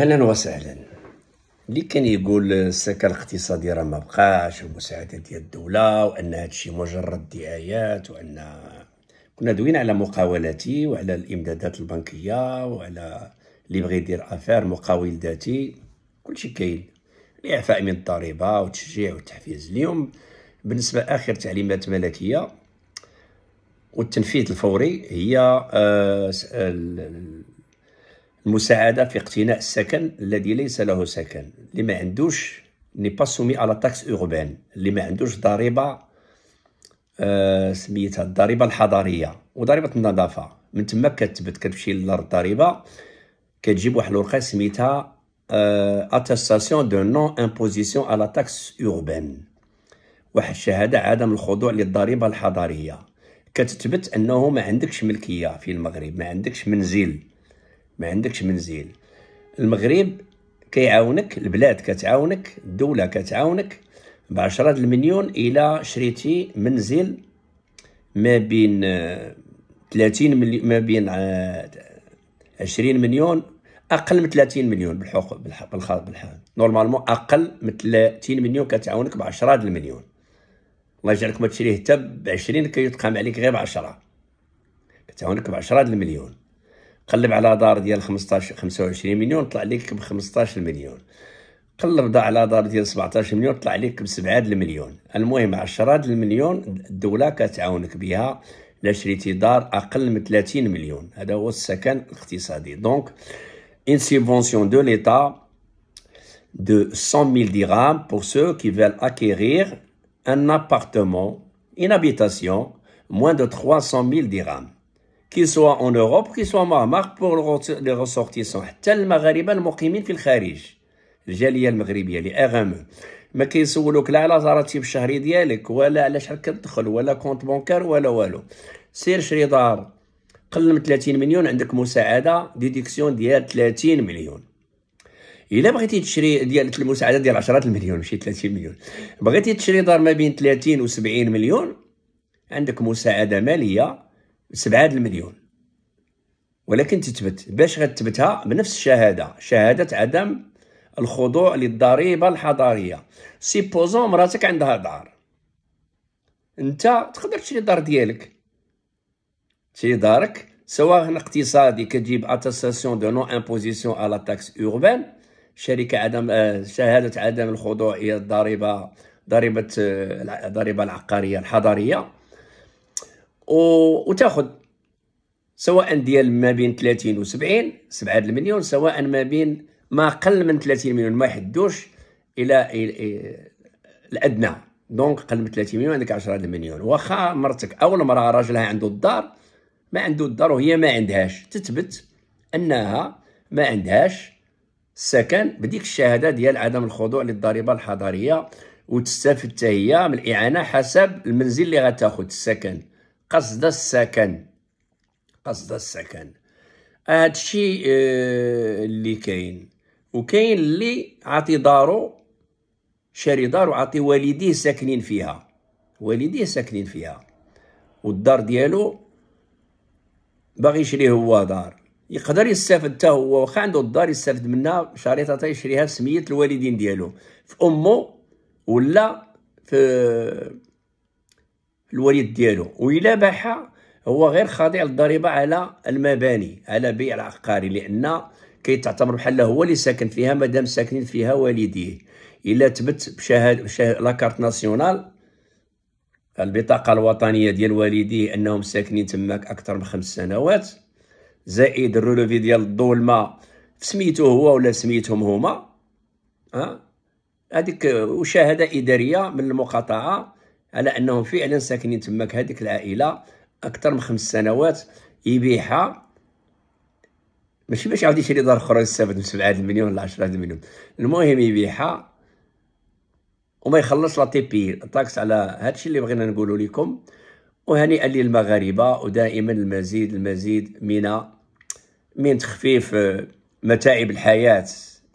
اهلا وسهلا اللي كان يقول السكن الاقتصادي راه ما بقاش ومساعده ديال الدوله وان هادشي مجرد دعايات وان كنا دوينا على مقاولاتي وعلى الامدادات البنكيه وعلى اللي بغى يدير افير مقاول ذاتي كلشي كاين الاعفاء من الضريبه والتشجيع والتحفيز اليوم بالنسبه اخر تعليمات ملكيه والتنفيذ الفوري هي آه، المساعدة في اقتناء السكن الذي ليس له سكن اللي ما عندوش ني با سومي على تاكس اوربان اللي ما عندوش ضريبة آه سميتها الضريبة الحضاريه وضريبة النظافة من تما كتبت كتمشي للارض الضريبه كتجيب واحد الورقة سميتها آه اتستاسيون دو نون امبوزيسيون على تاكس اوربان واحد الشهادة عدم الخضوع للضريبة الحضاريه كتثبت انه ما عندكش ملكية في المغرب ما عندكش منزل ما عندكش منزل المغرب كيعاونك البلاد كتعاونك الدوله كتعاونك ب 10 المليون الى شريتي منزل ما بين 30 آه، مليون ما بين 20 آه، مليون اقل من 30 مليون بالحق بالحق بالحال نورمالمون اقل من 30 مليون كتعاونك ب 10 المليون الله يجعلك ما تشريه حتى ب 20 كيتقام عليك غير ب 10 كتعاونك ب 10 المليون قلب على دار ديال 15 25 مليون طلع لك ب 15 مليون قلب دا على دار ديال 17 مليون طلع لك ب 7 المليون المهم 10 المليون الدوله كتعاونك بها الا شريتي دار اقل من 30 مليون هذا هو السكن الاقتصادي دونك ان subvention دو ليتا de 100 000 dirhams pour ceux qui veulent acquérir un appartement, une habitation, moins de 300 000 dirhams. كي سوا اون اوروب كي سوا مارك بور لي ريسورتيسون حتى المغاربه المقيمين في الخارج الجاليه المغربيه لي ام ما كيسولوك لا على الراتب الشهري ديالك ولا على شحال كتدخل ولا كونت بونكار ولا والو سير شري دار قل من 30 مليون عندك مساعده ديديكسيون ديال 30 مليون الا بغيتي تشري ديال المساعده ديال 10 مليون ماشي 30 مليون بغيتي تشري دار ما بين 30 و 70 مليون عندك مساعده ماليه سبعة المليون ولكن تثبت باش غتثبتها بنفس الشهاده شهاده عدم الخضوع للضريبه الحضاريه سيبوزون مراتك عندها دار انت تقدر تشري الدار ديالك تشري دارك سواء اقتصادي كتجيب اتاساسيون دو نو امبوزيسيون على تاكس اوربان شركه عدم آه، شهاده عدم الخضوع الى الضريبه ضريبه آه، الضريبه العقاريه الحضاريه و... وتاخذ سواء ديال ما بين 30 و70 7 المليون سواء ما بين ما قل من 30 مليون ما يحدوش الى الادنى دونك قل من 30 مليون عندك 10 مليون واخا مرتك او المراه راجلها عنده الدار ما عنده الدار وهي ما عندهاش تثبت انها ما عندهاش السكن بديك الشهاده ديال عدم الخضوع للضريبه الحضاريه وتستفد هي من الاعانه حسب المنزل اللي غتاخذ السكن قصد السكن قصد السكن هادشي الشيء آه، اللي كاين وكاين اللي عاطي دارو شاري دار وعاطي والديه ساكنين فيها والديه ساكنين فيها والدار ديالو باغي يشري هو دار يقدر يستافد حتى هو واخا عنده الدار يستافد منها شريطة تا يشريها بسمية الوالدين ديالو في امه ولا في الوليد ديالو وإلا باعها هو غير خاضع للضريبة على المباني على بيع العقاري لأن كيتعتبر بحال هو اللي ساكن فيها مادام ساكنين فيها والديه إلا تبت بشهادة بشهاد لاكارت ناسيونال البطاقة الوطنية ديال والديه أنهم ساكنين تماك أكثر من خمس سنوات زائد الرولوفي ديال الظلمة سميتو هو ولا سميتهم هما هذيك وشهادة إدارية من المقاطعة على انهم فعلا ساكنين تماك هذيك العائله اكثر من خمس سنوات يبيعها ماشي باش يعاود يشري دار اخرى يستافد من 7 مليون ولا 10 مليون المهم يبيعها وما يخلص لا تي بي الطاكس على هادشي اللي بغينا نقولوا لكم وهنيئا للمغاربه ودائما المزيد المزيد من من تخفيف آه، متاعب الحياه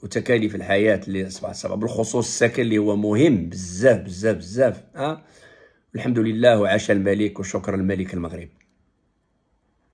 وتكاليف الحياه اللي اصبحت سبب بالخصوص السكن اللي هو مهم بزاف بزاف بزاف أه؟ الحمد لله وعاش الملك وشكر الملك المغرب